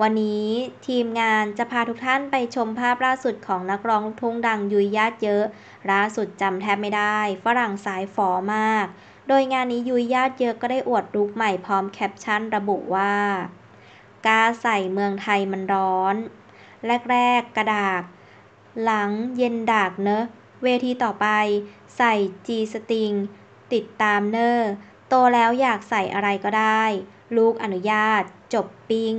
วันนี้ทีมงานจะพาทุกท่านไปชมภาพล่าสุดของนักร้องทุ่งดังยุยญาติเยอะล่าสุดจำแทบไม่ได้ ฝรั่งสายฝอมาก โดยงานนี้ยุยญาติเยอะก็ได้อวดลุกใหม่พร้อมแคปชั่นระบุว่า กาใส่เมืองไทยมันร้อน แรกรกระดาษหลังเย็นดากเนอะ เวทีต่อไป ใส่จีสติง ติดตามเนอร์โตแล้วอยากใส่อะไรก็ได้ ลูกอนุญาต จบปิ้ง